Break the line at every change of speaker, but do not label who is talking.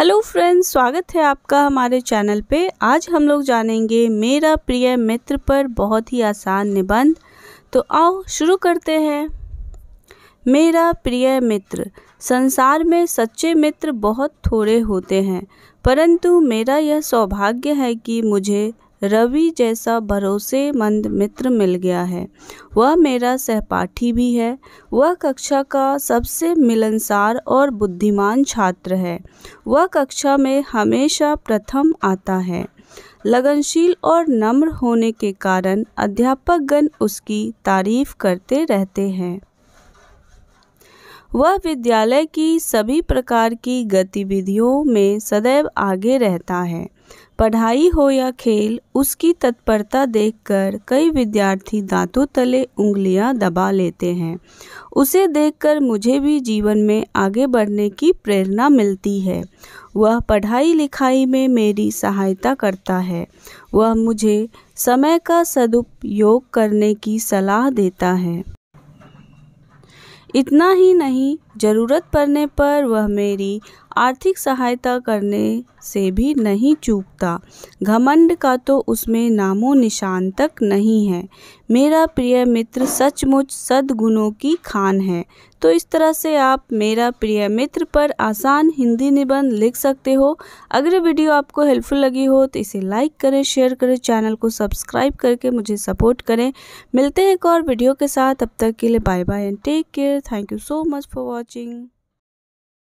hello friends स्वागत है आपका हमारे चैनल पे आज हम लोग जानेंगे मेरा प्रिय मित्र पर बहुत ही आसान निबंध तो आओ शुरू करते हैं मेरा प्रिय मित्र संसार में सच्चे मित्र बहुत थोड़े होते हैं परंतु मेरा यह सौभाग्य है कि मुझे रवि जैसा भरोसेमंद मित्र मिल गया है वह मेरा सहपाठी भी है वह कक्षा का सबसे मिलनसार और बुद्धिमान छात्र है वह कक्षा में हमेशा प्रथम आता है लगनशील और नम्र होने के कारण अध्यापकगण उसकी तारीफ करते रहते हैं वह विद्यालय की सभी प्रकार की गतिविधियों में सदैव आगे रहता है पढ़ाई हो या खेल उसकी तत्परता देखकर कई विद्यार्थी दांतों तले उंगलियां दबा लेते हैं उसे देखकर मुझे भी जीवन में आगे बढ़ने की प्रेरणा मिलती है वह पढ़ाई लिखाई में मेरी सहायता करता है वह मुझे समय का सदुपयोग करने की सलाह देता है इतना ही नहीं ज़रूरत पड़ने पर वह मेरी आर्थिक सहायता करने से भी नहीं चूकता घमंड का तो उसमें नामो निशान तक नहीं है मेरा प्रिय मित्र सचमुच सद्गुणों की खान है तो इस तरह से आप मेरा प्रिय मित्र पर आसान हिंदी निबंध लिख सकते हो अगर वीडियो आपको हेल्पफुल लगी हो तो इसे लाइक करें शेयर करें चैनल को सब्सक्राइब करके मुझे सपोर्ट करें मिलते हैं एक और वीडियो के साथ अब तक के लिए bye bye and take care thank you so much for watching